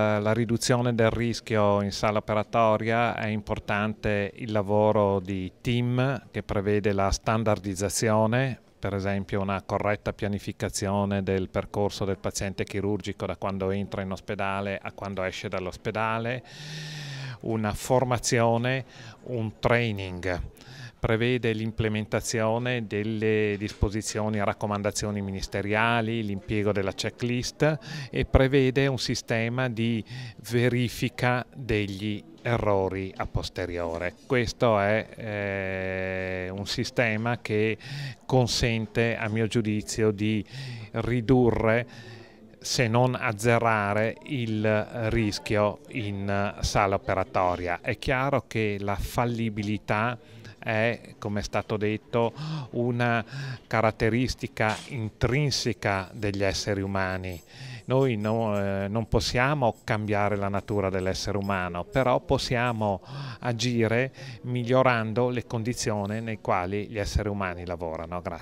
Eh, la riduzione del rischio in sala operatoria è importante il lavoro di team che prevede la standardizzazione, per esempio una corretta pianificazione del percorso del paziente chirurgico da quando entra in ospedale a quando esce dall'ospedale, una formazione, un training prevede l'implementazione delle disposizioni e raccomandazioni ministeriali, l'impiego della checklist e prevede un sistema di verifica degli errori a posteriore. Questo è eh, un sistema che consente, a mio giudizio, di ridurre se non azzerare il rischio in sala operatoria. È chiaro che la fallibilità è, come è stato detto, una caratteristica intrinseca degli esseri umani. Noi no, eh, non possiamo cambiare la natura dell'essere umano, però possiamo agire migliorando le condizioni nei quali gli esseri umani lavorano. Grazie.